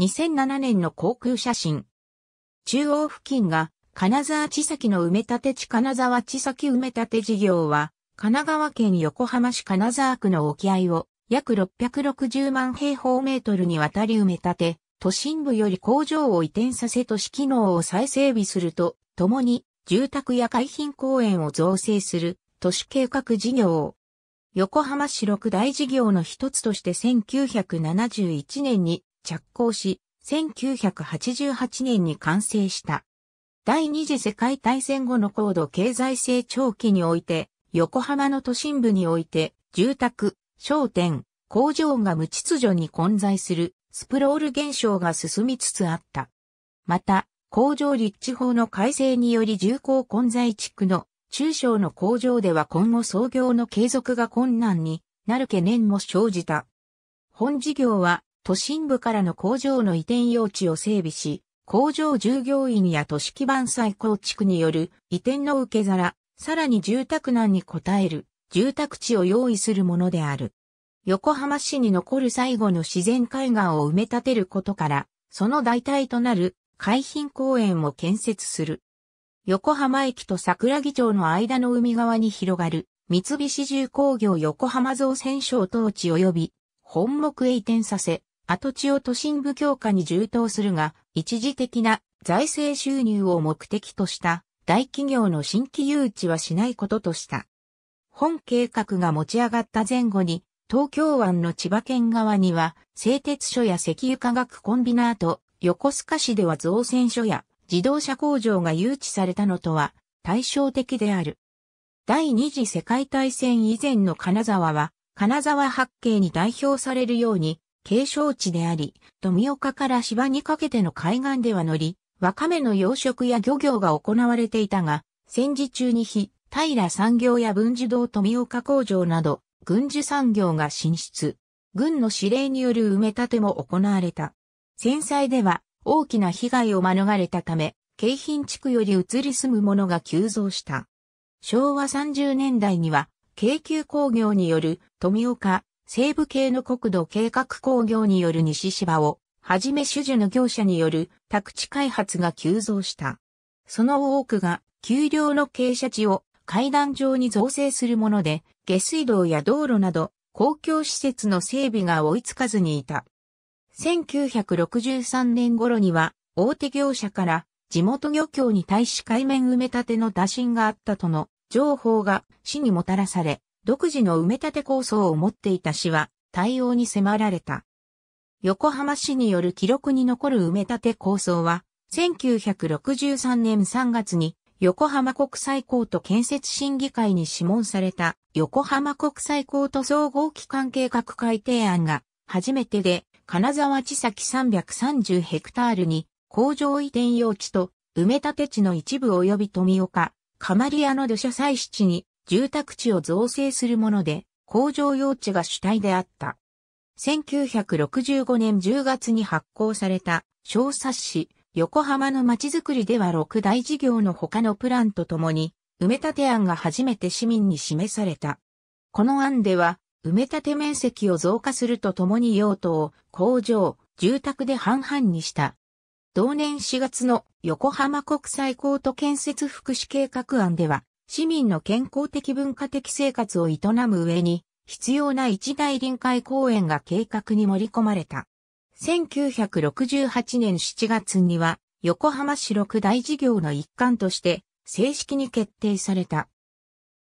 2007年の航空写真。中央付近が金沢地崎の埋め立て地金沢地崎埋め立て事業は、神奈川県横浜市金沢区の沖合を約660万平方メートルにわたり埋め立て、都心部より工場を移転させ都市機能を再整備すると、共に住宅や海浜公園を造成する都市計画事業を横浜市六大事業の一つとして1971年に着工し、1988年に完成した。第二次世界大戦後の高度経済成長期において、横浜の都心部において、住宅、商店、工場が無秩序に混在するスプロール現象が進みつつあった。また、工場立地法の改正により重工混在地区の中小の工場では今後創業の継続が困難になる懸念も生じた。本事業は都心部からの工場の移転用地を整備し、工場従業員や都市基盤再構築による移転の受け皿、さらに住宅難に応える住宅地を用意するものである。横浜市に残る最後の自然海岸を埋め立てることから、その代替となる海浜公園を建設する。横浜駅と桜木町の間の海側に広がる三菱重工業横浜造船所当地及び本木へ移転させ、跡地を都心部強化に充当するが、一時的な財政収入を目的とした大企業の新規誘致はしないこととした。本計画が持ち上がった前後に、東京湾の千葉県側には、製鉄所や石油化学コンビナート、横須賀市では造船所や自動車工場が誘致されたのとは対照的である。第二次世界大戦以前の金沢は、金沢八景に代表されるように、景勝地であり、富岡から芝にかけての海岸では乗り、ワカメの養殖や漁業が行われていたが、戦時中に非、平産業や文字堂富岡工場など、軍需産業が進出。軍の指令による埋め立ても行われた。戦災では大きな被害を免れたため、京浜地区より移り住む者が急増した。昭和30年代には、京急工業による富岡、西部系の国土計画工業による西芝を、はじめ種々の業者による宅地開発が急増した。その多くが、丘陵の傾斜地を階段状に造成するもので、下水道や道路など、公共施設の整備が追いつかずにいた。1963年頃には、大手業者から地元漁協に対し海面埋め立ての打診があったとの情報が市にもたらされ、独自の埋め立て構想を持っていた市は対応に迫られた。横浜市による記録に残る埋め立て構想は、1963年3月に横浜国際高と建設審議会に諮問された横浜国際高と総合機関計画改定案が初めてで金沢地先330ヘクタールに工場移転用地と埋め立て地の一部及び富岡、カマリアの土砂採取地に住宅地を造成するもので、工場用地が主体であった。1965年10月に発行された小冊子横浜の街づくりでは6大事業の他のプランとともに埋め立て案が初めて市民に示された。この案では埋め立て面積を増加するとともに用途を工場、住宅で半々にした。同年4月の横浜国際高都建設福祉計画案では市民の健康的文化的生活を営む上に、必要な一大臨海公園が計画に盛り込まれた。1968年7月には、横浜市六大事業の一環として、正式に決定された。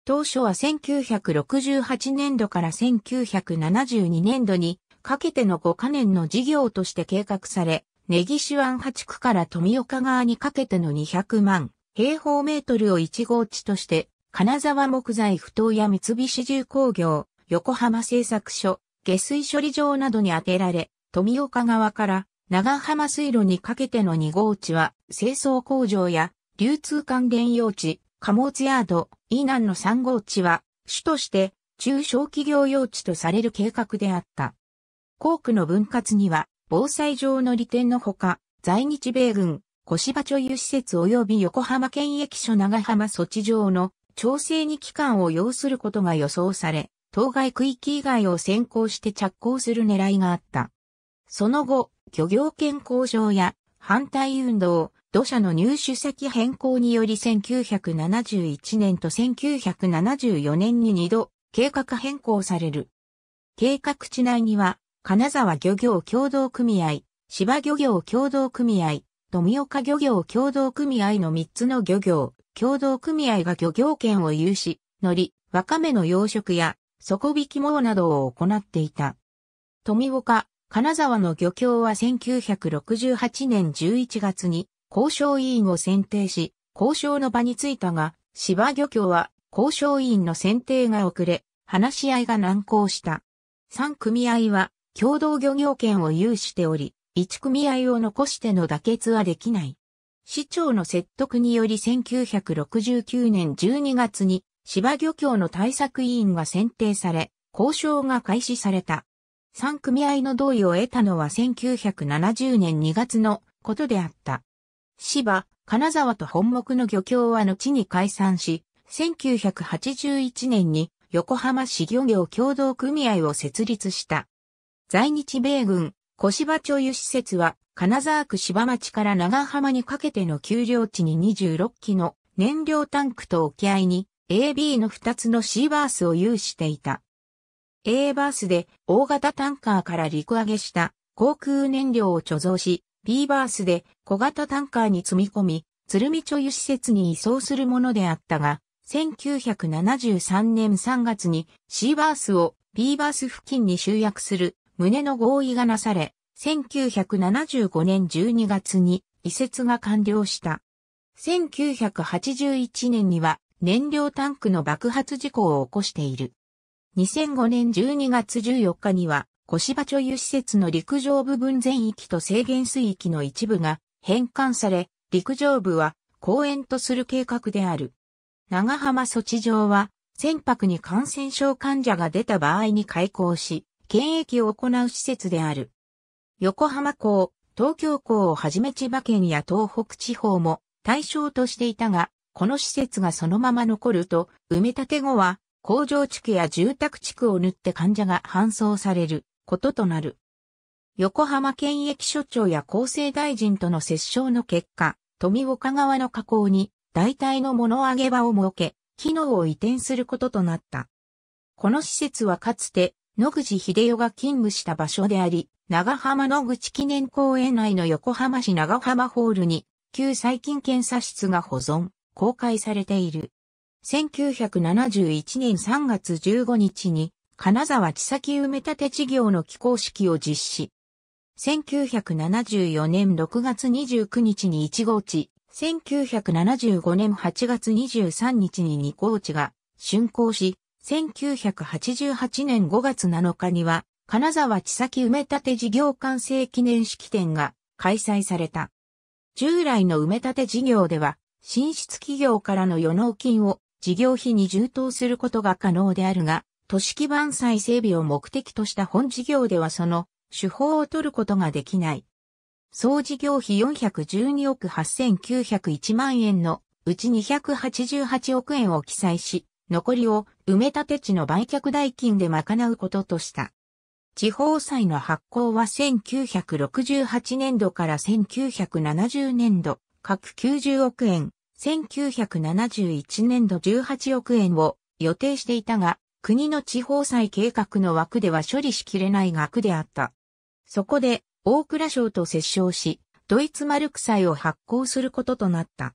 当初は1968年度から1972年度にかけての5カ年の事業として計画され、根岸湾八区から富岡川にかけての200万平方メートルを1号地として、金沢木材不当や三菱重工業、横浜製作所、下水処理場などに当てられ、富岡側から長浜水路にかけての2号地は、清掃工場や流通関連用地、貨物ヤード、以南の3号地は、主として中小企業用地とされる計画であった。航区の分割には、防災上の利点のほか、在日米軍、小芝所有施設及び横浜県駅所長浜措置上の調整に期間を要することが予想され、当該区域以外を先行して着工する狙いがあった。その後、漁業権向上や反対運動、土砂の入手先変更により1971年と1974年に2度計画変更される。計画地内には、金沢漁業協同組合、芝漁業協同組合、富岡漁業協同組合の3つの漁業、共同組合が漁業権を有し、海苔、わかめの養殖や、底引き網などを行っていた。富岡、金沢の漁協は1968年11月に交渉委員を選定し、交渉の場に着いたが、芝漁協は交渉委員の選定が遅れ、話し合いが難航した。3組合は共同漁業権を有しており、一組合を残しての妥結はできない。市長の説得により1969年12月に芝漁協の対策委員が選定され、交渉が開始された。三組合の同意を得たのは1970年2月のことであった。芝、金沢と本木の漁協は後に解散し、1981年に横浜市漁業協同組合を設立した。在日米軍小芝町油施設は、金沢区芝町から長浜にかけての丘陵地に26基の燃料タンクと沖合に AB の2つの C バースを有していた。A バースで大型タンカーから陸揚げした航空燃料を貯蔵し、B バースで小型タンカーに積み込み、鶴見貯油施設に移送するものであったが、1973年3月に C バースを B バース付近に集約する胸の合意がなされ、1975年12月に移設が完了した。1981年には燃料タンクの爆発事故を起こしている。2005年12月14日には、越芝貯油施設の陸上部分全域と制限水域の一部が返還され、陸上部は公園とする計画である。長浜措置場は、船舶に感染症患者が出た場合に開港し、検疫を行う施設である。横浜港、東京港をはじめ千葉県や東北地方も対象としていたが、この施設がそのまま残ると、埋め立て後は工場地区や住宅地区を塗って患者が搬送されることとなる。横浜県疫所長や厚生大臣との折衝の結果、富岡川の河口に代替の物上げ場を設け、機能を移転することとなった。この施設はかつて野口秀代が勤務した場所であり、長浜野口記念公園内の横浜市長浜ホールに、旧細菌検査室が保存、公開されている。1971年3月15日に、金沢地先埋め立て事業の起工式を実施。1974年6月29日に1号地、1975年8月23日に2号地が竣工し、1988年5月7日には、金沢千崎埋め立て事業完成記念式典が開催された。従来の埋め立て事業では、進出企業からの予納金を事業費に充当することが可能であるが、都市基盤再整備を目的とした本事業ではその手法を取ることができない。総事業費412億8901万円のうち288億円を記載し、残りを埋め立て地の売却代金で賄うこととした。地方債の発行は1968年度から1970年度、各90億円、1971年度18億円を予定していたが、国の地方債計画の枠では処理しきれない額であった。そこで、大蔵省と折衝し、ドイツマルク債を発行することとなった。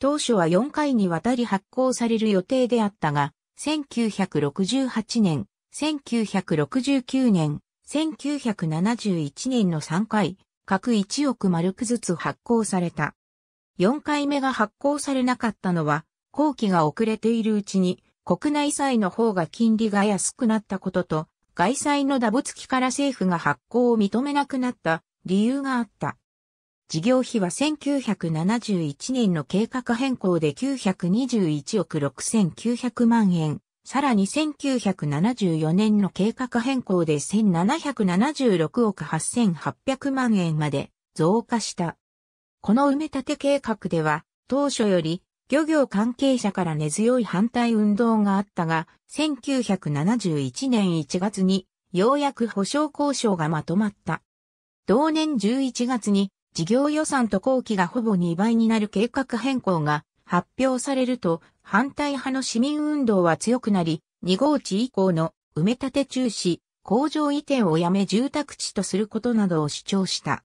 当初は4回にわたり発行される予定であったが、1968年、1969年、1971年の3回、各1億マルクずつ発行された。4回目が発行されなかったのは、後期が遅れているうちに、国内債の方が金利が安くなったことと、外債のダボ付きから政府が発行を認めなくなった理由があった。事業費は1971年の計画変更で921億6900万円。さらに1974年の計画変更で1776億8800万円まで増加した。この埋め立て計画では当初より漁業関係者から根強い反対運動があったが、1971年1月にようやく保障交渉がまとまった。同年11月に事業予算と工期がほぼ2倍になる計画変更が発表されると、反対派の市民運動は強くなり、2号地以降の埋め立て中止、工場移転をやめ住宅地とすることなどを主張した。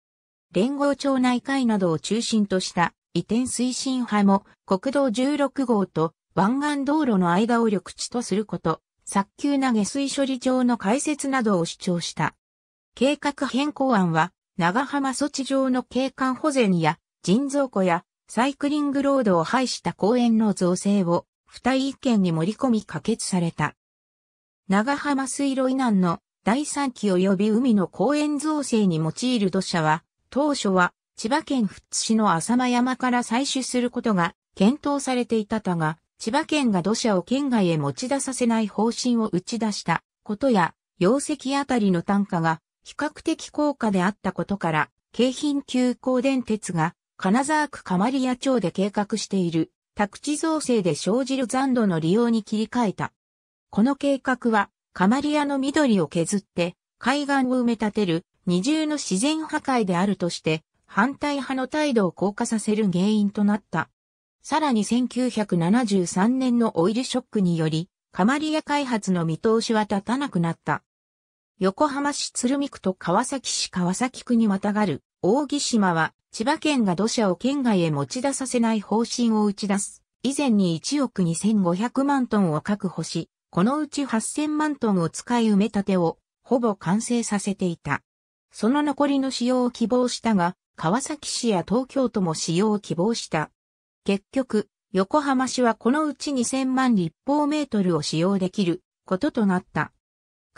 連合町内会などを中心とした移転推進派も国道16号と湾岸道路の間を緑地とすること、早急な下水処理場の開設などを主張した。計画変更案は長浜措置場の景観保全や人造湖やサイクリングロードを廃した公園の造成を付帯意見に盛り込み可決された。長浜水路以南の第三期及び海の公園造成に用いる土砂は、当初は千葉県富津市の浅間山から採取することが検討されていたたが、千葉県が土砂を県外へ持ち出させない方針を打ち出したことや、容積あたりの単価が比較的高価であったことから、京浜急行電鉄が金沢区マ利ア町で計画している宅地造成で生じる残土の利用に切り替えた。この計画は、マ利アの緑を削って、海岸を埋め立てる二重の自然破壊であるとして、反対派の態度を硬化させる原因となった。さらに1973年のオイルショックにより、カマリア開発の見通しは立たなくなった。横浜市鶴見区と川崎市川崎区にまたがる大木島は千葉県が土砂を県外へ持ち出させない方針を打ち出す。以前に1億2500万トンを確保し、このうち8000万トンを使い埋め立てをほぼ完成させていた。その残りの使用を希望したが、川崎市や東京都も使用を希望した。結局、横浜市はこのうち2000万立方メートルを使用できることとなった。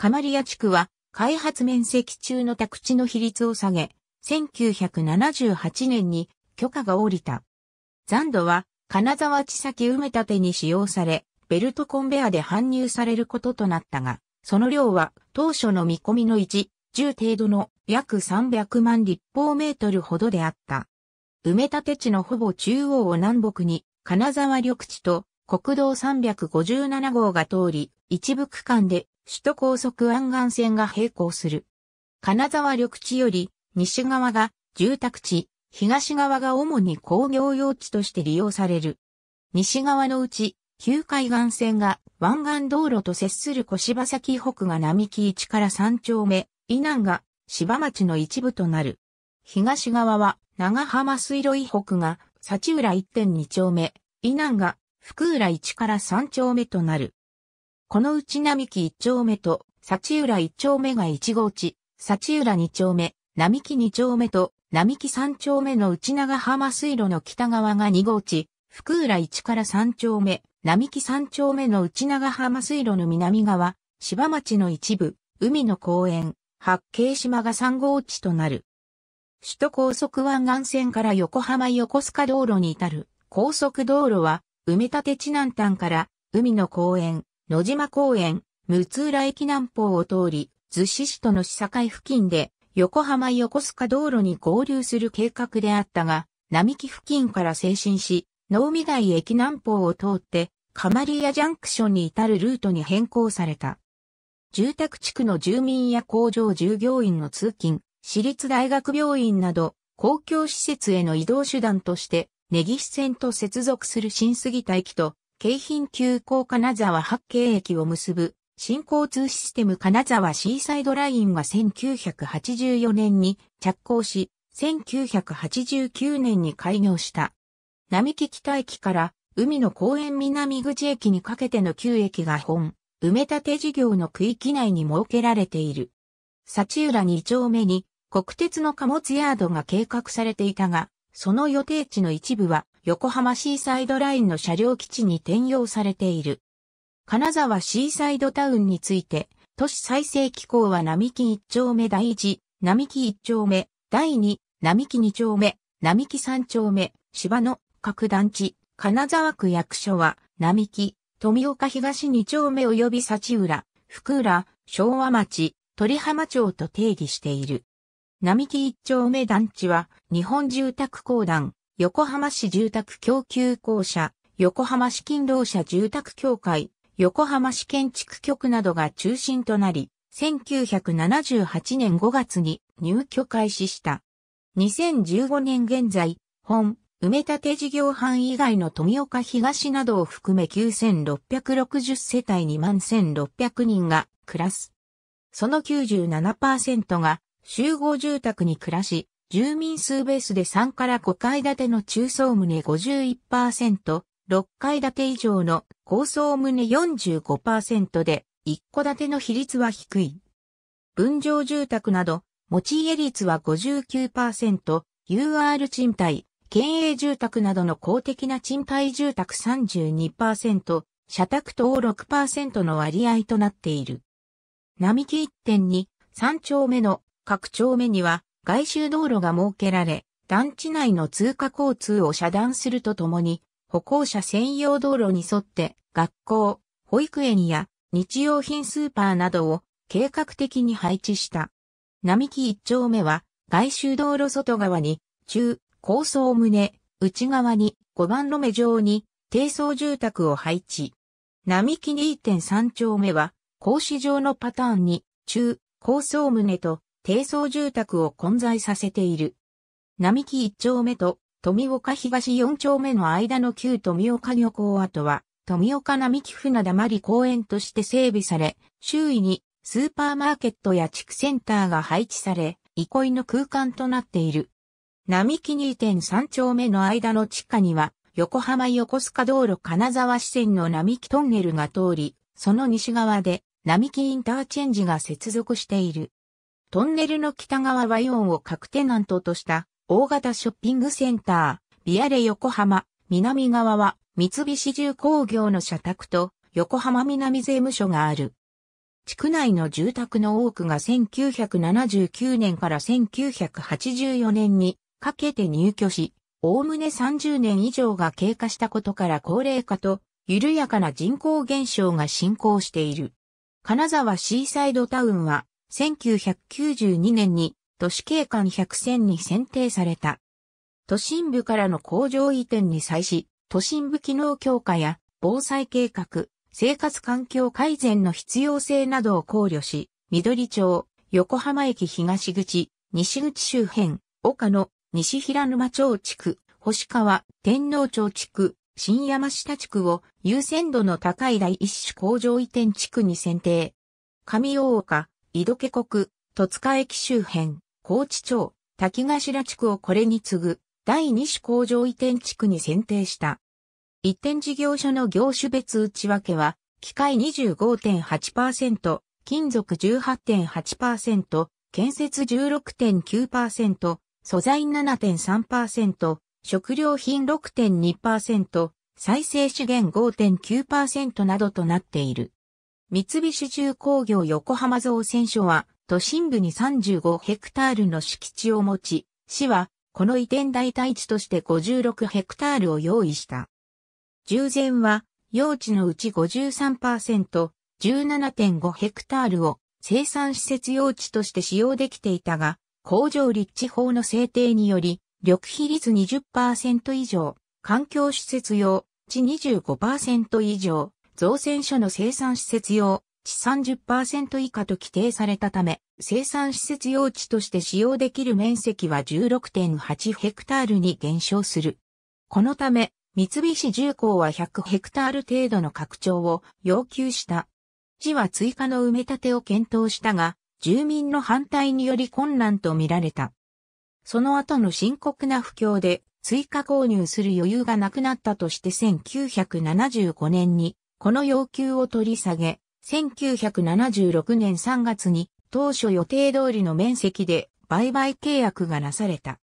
カマリア地区は開発面積中の宅地の比率を下げ、1978年に許可が下りた。残土は金沢地先埋め立てに使用され、ベルトコンベアで搬入されることとなったが、その量は当初の見込みの1、10程度の約300万立方メートルほどであった。埋め立て地のほぼ中央を南北に金沢緑地と国道357号が通り、一部区間で首都高速湾岸線が並行する。金沢緑地より西側が住宅地、東側が主に工業用地として利用される。西側のうち、旧海岸線が湾岸道路と接する小柴崎北が並木1から3丁目、以南が芝町の一部となる。東側は長浜水路以北が幸浦1.2丁目、以南が福浦1から3丁目となる。このうち並木一丁目と、幸浦一丁目が一号地、幸浦二丁目、並木二丁目と、並木三丁目の内長浜水路の北側が二号地、福浦一から三丁目、並木三丁目の内長浜水路の南側、芝町の一部、海の公園、八景島が三号地となる。首都高速湾岸線から横浜横須賀道路に至る高速道路は、埋め立て地南端から海の公園、野島公園、六浦駅南方を通り、逗子市との市境付近で、横浜横須賀道路に合流する計画であったが、並木付近から精神し、能見台駅南方を通って、カマリアジャンクションに至るルートに変更された。住宅地区の住民や工場従業員の通勤、私立大学病院など、公共施設への移動手段として、根岸線と接続する新杉田駅と、京浜急行金沢八景駅を結ぶ新交通システム金沢シーサイドラインは1984年に着工し、1989年に開業した。並木北駅から海の公園南口駅にかけての旧駅が本、埋め立て事業の区域内に設けられている。幸浦2丁目に国鉄の貨物ヤードが計画されていたが、その予定地の一部は横浜シーサイドラインの車両基地に転用されている。金沢シーサイドタウンについて、都市再生機構は並木1丁目第1、並木1丁目第2、並木2丁目、並木3丁目、芝の各団地、金沢区役所は、並木、富岡東2丁目及び幸浦、福浦、昭和町、鳥浜町と定義している。並木1丁目団地は、日本住宅公団、横浜市住宅供給公社、横浜市勤労者住宅協会、横浜市建築局などが中心となり、1978年5月に入居開始した。2015年現在、本、埋め立て事業範囲以外の富岡東などを含め9660世帯2万1600人が暮らす。その97%が集合住宅に暮らし、住民数ベースで3から5階建ての中層棟51%、6階建て以上の高層棟45%で、1戸建ての比率は低い。分譲住宅など、持ち家率は59%、UR 賃貸、県営住宅などの公的な賃貸住宅32%、社宅等6%の割合となっている。並木1.2、3丁目の各丁目には外周道路が設けられ、団地内の通過交通を遮断するとともに、歩行者専用道路に沿って学校、保育園や日用品スーパーなどを計画的に配置した。並木一丁目は外周道路外側に中高層棟、内側に5番路目上に低層住宅を配置。並木2.3丁目は格子状のパターンに中高層棟と低層住宅を混在させている。並木一丁目と富岡東四丁目の間の旧富岡漁港跡は、富岡並木船だまり公園として整備され、周囲にスーパーマーケットや地区センターが配置され、憩いの空間となっている。並木2.3丁目の間の地下には、横浜横須賀道路金沢支線の並木トンネルが通り、その西側で並木インターチェンジが接続している。トンネルの北側はイオンを各テナントとした大型ショッピングセンター、ビアレ横浜、南側は三菱重工業の社宅と横浜南税務署がある。地区内の住宅の多くが1979年から1984年にかけて入居し、おおむね30年以上が経過したことから高齢化と緩やかな人口減少が進行している。金沢シーサイドタウンは1992年に都市景観100選に選定された。都心部からの工場移転に際し、都心部機能強化や防災計画、生活環境改善の必要性などを考慮し、緑町、横浜駅東口、西口周辺、岡野、西平沼町地区、星川、天皇町地区、新山下地区を優先度の高い第一種工場移転地区に選定。上大岡、井戸家国、戸塚駅周辺、高知町、滝頭地区をこれに次ぐ、第二種工場移転地区に選定した。移転事業所の業種別内訳は、機械25.8%、金属18.8%、建設16.9%、素材7.3%、食料品6.2%、再生資源5.9%などとなっている。三菱重工業横浜造船所は、都心部に35ヘクタールの敷地を持ち、市は、この移転代替地として56ヘクタールを用意した。従前は、用地のうち53%、17.5ヘクタールを生産施設用地として使用できていたが、工場立地法の制定により、緑比率20%以上、環境施設用地25%以上、造船所の生産施設用地30%以下と規定されたため、生産施設用地として使用できる面積は16.8ヘクタールに減少する。このため、三菱重工は100ヘクタール程度の拡張を要求した。市は追加の埋め立てを検討したが、住民の反対により困難と見られた。その後の深刻な不況で追加購入する余裕がなくなったとして1975年にこの要求を取り下げ、1976年3月に当初予定通りの面積で売買契約がなされた。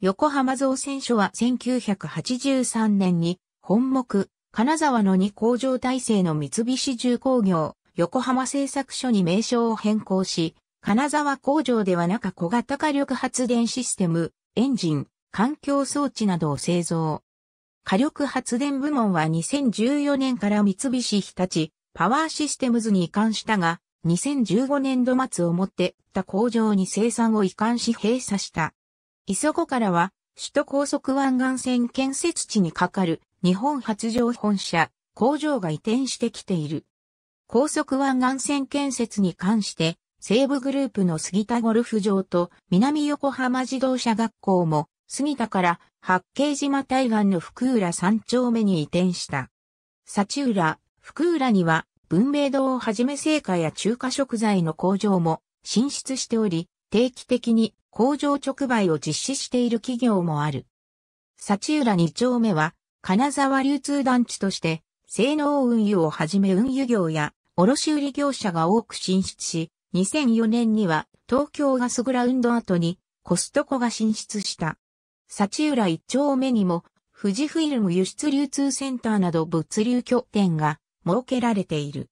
横浜造船所は1983年に本木、金沢の2工場体制の三菱重工業、横浜製作所に名称を変更し、金沢工場ではなか小型火力発電システム、エンジン、環境装置などを製造。火力発電部門は2014年から三菱日立、パワーシステムズに移管したが、2015年度末をもって他工場に生産を移管し閉鎖した。磯子からは、首都高速湾岸線建設地にかかる日本発情本社、工場が移転してきている。高速湾岸線建設に関して、西部グループの杉田ゴルフ場と南横浜自動車学校も杉田から八景島対岸の福浦三丁目に移転した。幸浦、福浦には文明堂をはじめ製菓や中華食材の工場も進出しており、定期的に工場直売を実施している企業もある。幸浦二丁目は、金沢流通団地として、性能運輸をはじめ運輸業や卸売業者が多く進出し、2004年には東京ガスグラウンド後にコストコが進出した。幸浦一丁目にも、富士フイルム輸出流通センターなど物流拠点が設けられている。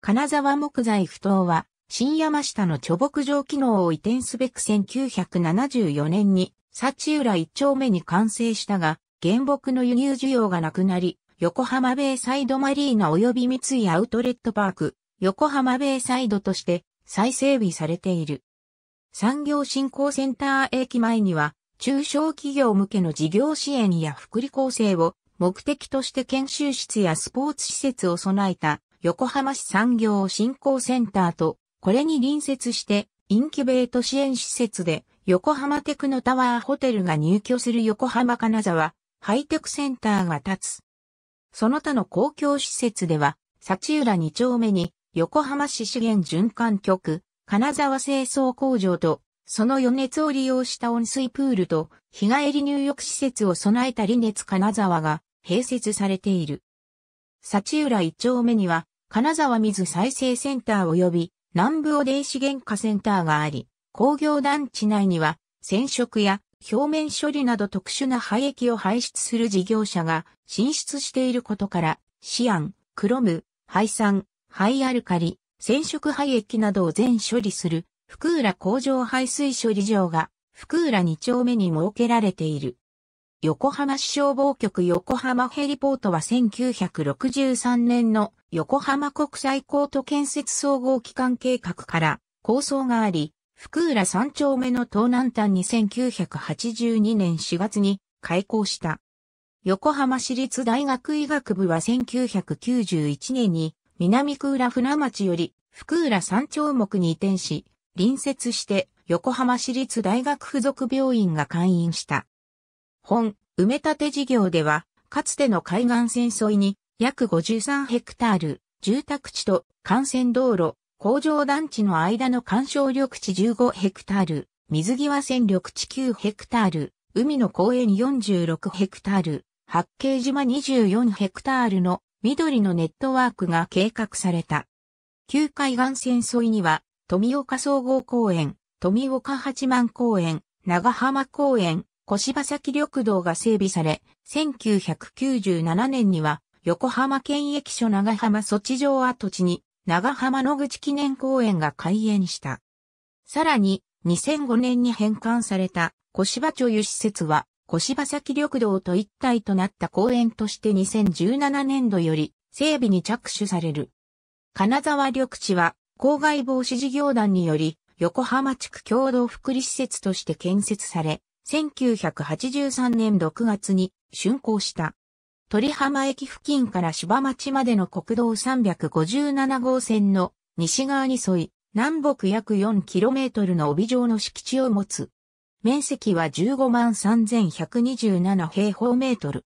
金沢木材不当は、新山下の貯木場機能を移転すべく1974年に、幸浦一丁目に完成したが、原木の輸入需要がなくなり、横浜ベイサイドマリーナ及び三井アウトレットパーク、横浜ベイサイドとして再整備されている。産業振興センター駅前には、中小企業向けの事業支援や福利厚生を目的として研修室やスポーツ施設を備えた横浜市産業振興センターと、これに隣接してインキュベート支援施設で横浜テクノタワーホテルが入居する横浜金沢ハイテクセンターが立つ。その他の公共施設では、幸浦2丁目に横浜市資源循環局、金沢清掃工場とその余熱を利用した温水プールと日帰り入浴施設を備えた理熱金沢が併設されている。幸浦一丁目には金沢水再生センター及び南部汚泥資源化センターがあり、工業団地内には染色や表面処理など特殊な廃液を排出する事業者が進出していることから、シアン、クロム、廃酸、廃アルカリ、染色廃液などを全処理する福浦工場排水処理場が福浦2丁目に設けられている。横浜市消防局横浜ヘリポートは1963年の横浜国際コート建設総合機関計画から構想があり、福浦3丁目の東南端に1982年4月に開校した。横浜市立大学医学部は1991年に南区浦船町より福浦三丁目に移転し、隣接して横浜市立大学附属病院が開院した。本、埋め立て事業では、かつての海岸線沿いに約53ヘクタール、住宅地と幹線道路、工場団地の間の干渉緑地15ヘクタール、水際線緑地9ヘクタール、海の公園46ヘクタール、八景島24ヘクタールの緑のネットワークが計画された。旧海岸線沿いには富岡総合公園、富岡八幡公園、長浜公園、小柴崎緑道が整備され、1997年には横浜県駅所長浜措置場跡地に長浜野口記念公園が開園した。さらに、2005年に返還された小芝町湯施設は、小柴崎緑道と一体となった公園として2017年度より整備に着手される。金沢緑地は公害防止事業団により、横浜地区共同福利施設として建設され、1983年6月に竣工した。鳥浜駅付近から芝町までの国道357号線の西側に沿い、南北約 4km の帯状の敷地を持つ。面積は15万3127平方メートル。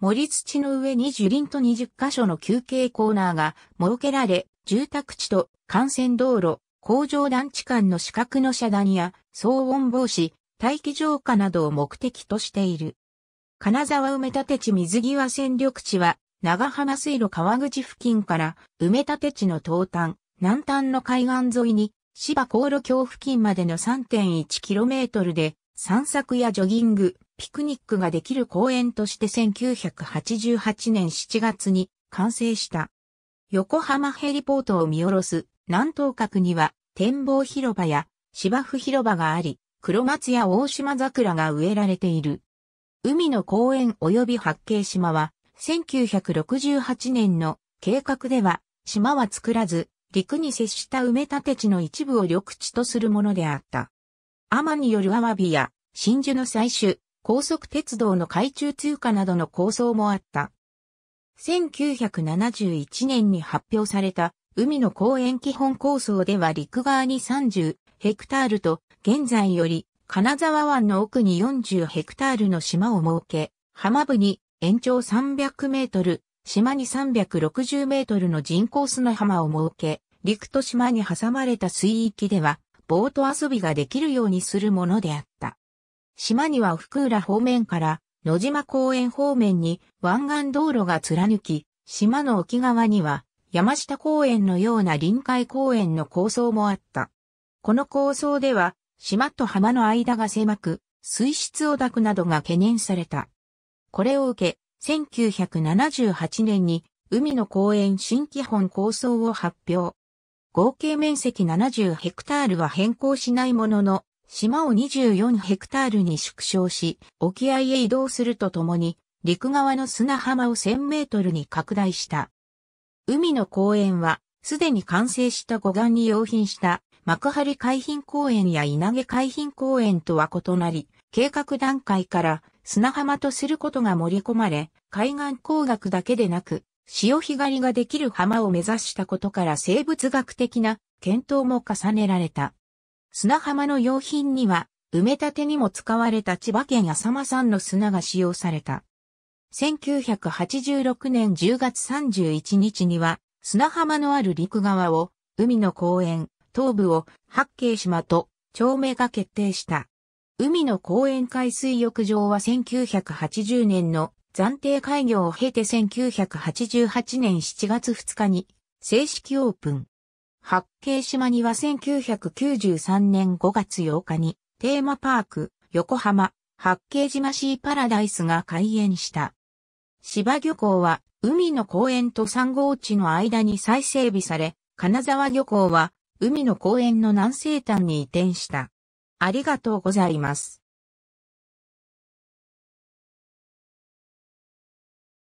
森土の上に樹林と20カ所の休憩コーナーが設けられ、住宅地と幹線道路、工場団地間の四角の遮断や騒音防止、大気浄化などを目的としている。金沢埋め立て地水際戦力地は、長浜水路川口付近から埋め立て地の東端、南端の海岸沿いに芝航路橋付近までの 3.1km で散策やジョギング、ピクニックができる公園として1988年7月に完成した。横浜ヘリポートを見下ろす南東角には展望広場や芝生広場があり、黒松や大島桜が植えられている。海の公園及び八景島は、1968年の計画では、島は作らず、陸に接した埋め立て地の一部を緑地とするものであった。マによるアワビや、真珠の採取、高速鉄道の海中通貨などの構想もあった。1971年に発表された海の公園基本構想では陸側に30ヘクタールと、現在より金沢湾の奥に40ヘクタールの島を設け、浜部に延長300メートル、島に360メートルの人工砂浜を設け、陸と島に挟まれた水域では、ボート遊びができるようにするものであった。島には福浦方面から野島公園方面に湾岸道路が貫き、島の沖側には山下公園のような臨海公園の構想もあった。この構想では、島と浜の間が狭く、水質を抱くなどが懸念された。これを受け、1978年に海の公園新基本構想を発表。合計面積70ヘクタールは変更しないものの、島を24ヘクタールに縮小し、沖合へ移動するとともに、陸側の砂浜を1000メートルに拡大した。海の公園は、すでに完成した護岸に用品した幕張海浜公園や稲毛海浜公園とは異なり、計画段階から砂浜とすることが盛り込まれ、海岸工学だけでなく、潮干狩りができる浜を目指したことから生物学的な検討も重ねられた。砂浜の用品には、埋め立てにも使われた千葉県浅間産の砂が使用された。1986年10月31日には、砂浜のある陸側を、海の公園、東部を、八景島と、町名が決定した。海の公園海水浴場は1980年の暫定開業を経て1988年7月2日に正式オープン。八景島には1993年5月8日にテーマパーク横浜八景島シーパラダイスが開園した。芝漁港は海の公園と3号地の間に再整備され、金沢漁港は海の公園の南西端に移転した。ありがとうございます。